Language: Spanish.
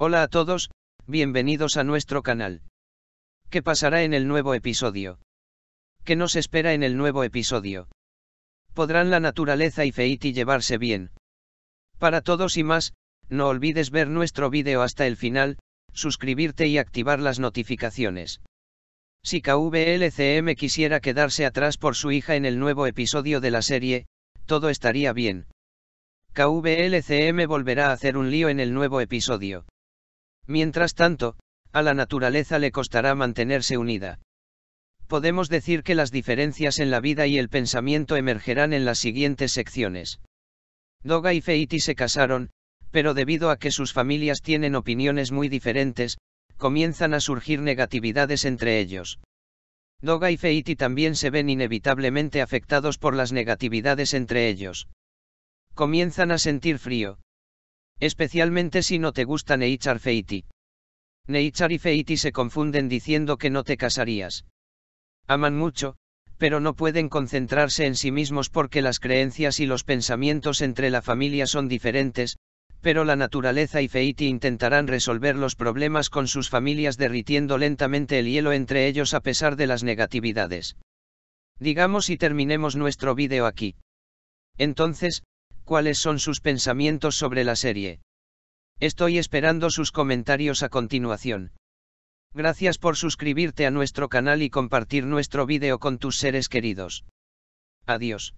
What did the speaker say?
Hola a todos, bienvenidos a nuestro canal. ¿Qué pasará en el nuevo episodio? ¿Qué nos espera en el nuevo episodio? ¿Podrán la naturaleza y Feiti llevarse bien? Para todos y más, no olvides ver nuestro vídeo hasta el final, suscribirte y activar las notificaciones. Si KVLCM quisiera quedarse atrás por su hija en el nuevo episodio de la serie, todo estaría bien. KVLCM volverá a hacer un lío en el nuevo episodio. Mientras tanto, a la naturaleza le costará mantenerse unida. Podemos decir que las diferencias en la vida y el pensamiento emergerán en las siguientes secciones. Doga y Feiti se casaron, pero debido a que sus familias tienen opiniones muy diferentes, comienzan a surgir negatividades entre ellos. Doga y Feiti también se ven inevitablemente afectados por las negatividades entre ellos. Comienzan a sentir frío, Especialmente si no te gusta Neichar Feiti. Neichar y Feiti se confunden diciendo que no te casarías. Aman mucho, pero no pueden concentrarse en sí mismos porque las creencias y los pensamientos entre la familia son diferentes, pero la naturaleza y Feiti intentarán resolver los problemas con sus familias derritiendo lentamente el hielo entre ellos a pesar de las negatividades. Digamos y terminemos nuestro vídeo aquí. Entonces, cuáles son sus pensamientos sobre la serie. Estoy esperando sus comentarios a continuación. Gracias por suscribirte a nuestro canal y compartir nuestro vídeo con tus seres queridos. Adiós.